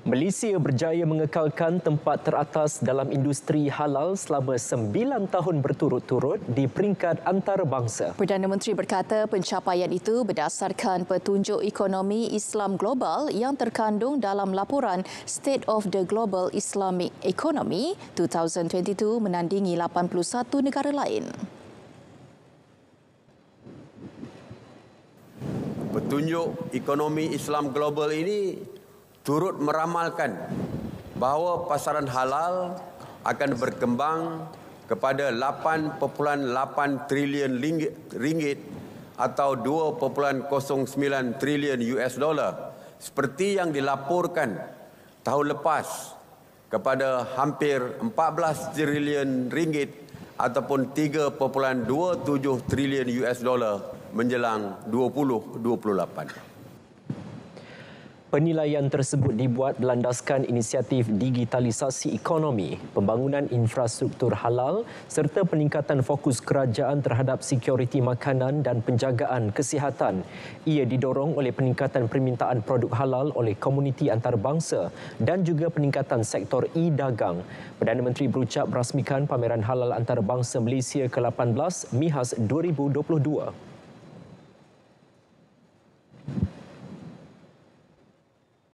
Malaysia berjaya mengekalkan tempat teratas dalam industri halal selama sembilan tahun berturut-turut di peringkat antarabangsa. Perdana Menteri berkata pencapaian itu berdasarkan petunjuk ekonomi Islam global yang terkandung dalam laporan State of the Global Islamic Economy 2022 menandingi 81 negara lain. Petunjuk ekonomi Islam global ini turut meramalkan bahawa pasaran halal akan berkembang kepada 8.8 trilion ringgit atau 2.09 trilion US dollar seperti yang dilaporkan tahun lepas kepada hampir 14 trilion ringgit ataupun 3.27 trilion US dollar menjelang 2028. Penilaian tersebut dibuat berlandaskan inisiatif digitalisasi ekonomi, pembangunan infrastruktur halal serta peningkatan fokus kerajaan terhadap sekuriti makanan dan penjagaan kesihatan. Ia didorong oleh peningkatan permintaan produk halal oleh komuniti antarabangsa dan juga peningkatan sektor e-dagang. Perdana Menteri berucap merasmikan pameran halal antarabangsa Malaysia ke-18 MIHAS 2022.